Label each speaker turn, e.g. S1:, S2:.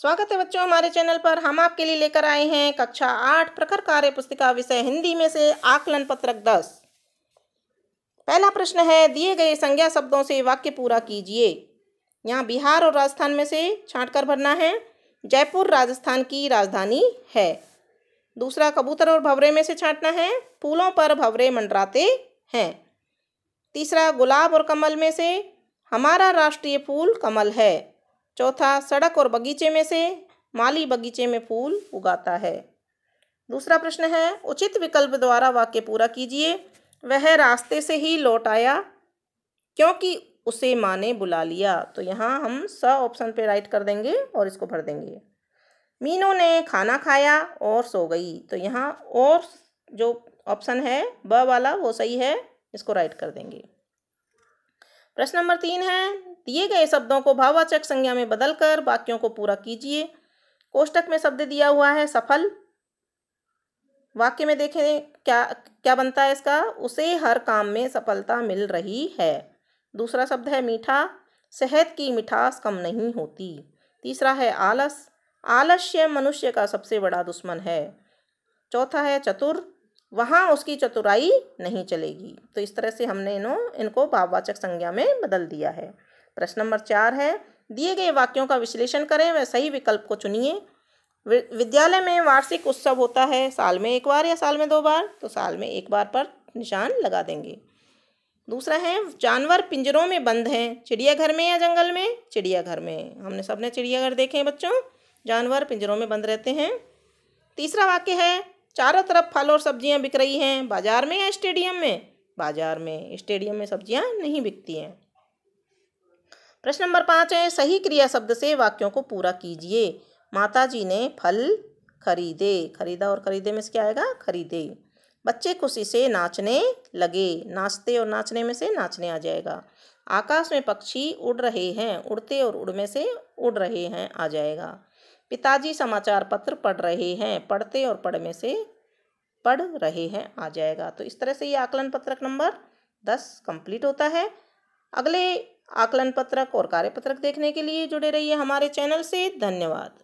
S1: स्वागत है बच्चों हमारे चैनल पर हम आपके लिए लेकर आए हैं कक्षा आठ प्रखर कार्य पुस्तिका विषय हिंदी में से आकलन पत्रक दस पहला प्रश्न है दिए गए संज्ञा शब्दों से वाक्य पूरा कीजिए यहाँ बिहार और राजस्थान में से छाट कर भरना है जयपुर राजस्थान की राजधानी है दूसरा कबूतर और भवरे में से छाँटना है फूलों पर भवरे मंडराते हैं तीसरा गुलाब और कमल में से हमारा राष्ट्रीय फूल कमल है चौथा सड़क और बगीचे में से माली बगीचे में फूल उगाता है दूसरा प्रश्न है उचित विकल्प द्वारा वाक्य पूरा कीजिए वह रास्ते से ही लौट आया क्योंकि उसे माँ ने बुला लिया तो यहाँ हम स ऑप्शन पे राइट कर देंगे और इसको भर देंगे मीनू ने खाना खाया और सो गई तो यहाँ और जो ऑप्शन है ब वाला वो सही है इसको राइट कर देंगे प्रश्न नंबर तीन है दिए गए शब्दों को भाववाचक संज्ञा में बदलकर वाक्यों को पूरा कीजिए कोष्टक में शब्द दिया हुआ है सफल वाक्य में देखें क्या क्या बनता है इसका उसे हर काम में सफलता मिल रही है दूसरा शब्द है मीठा सेहत की मिठास कम नहीं होती तीसरा है आलस आलस्य मनुष्य का सबसे बड़ा दुश्मन है चौथा है चतुर वहाँ उसकी चतुराई नहीं चलेगी तो इस तरह से हमने इनो इनको भाववाचक संज्ञा में बदल दिया है प्रश्न नंबर चार है दिए गए वाक्यों का विश्लेषण करें व सही विकल्प को चुनिए विद्यालय में वार्षिक उत्सव होता है साल में एक बार या साल में दो बार तो साल में एक बार पर निशान लगा देंगे दूसरा है जानवर पिंजरों में बंद हैं चिड़ियाघर में या जंगल में चिड़ियाघर में हमने सबने चिड़ियाघर देखे हैं बच्चों जानवर पिंजरों में बंद रहते हैं तीसरा वाक्य है चारों तरफ फल और सब्जियां बिक रही हैं बाजार में या स्टेडियम में बाजार में स्टेडियम में सब्जियां नहीं बिकती हैं प्रश्न नंबर पाँच है सही क्रिया शब्द से वाक्यों को पूरा कीजिए माता जी ने फल खरीदे खरीदा और खरीदे में से क्या आएगा खरीदे बच्चे खुशी से नाचने लगे नाचते और नाचने में से नाचने आ जाएगा आकाश में पक्षी उड़ रहे हैं उड़ते और उड़ में से उड़ रहे हैं आ जाएगा पिताजी समाचार पत्र पढ़ रहे हैं पढ़ते और पढ़ में से पढ़ रहे हैं आ जाएगा तो इस तरह से ये आकलन पत्रक नंबर दस कंप्लीट होता है अगले आकलन पत्रक और कार्य पत्रक देखने के लिए जुड़े रहिए हमारे चैनल से धन्यवाद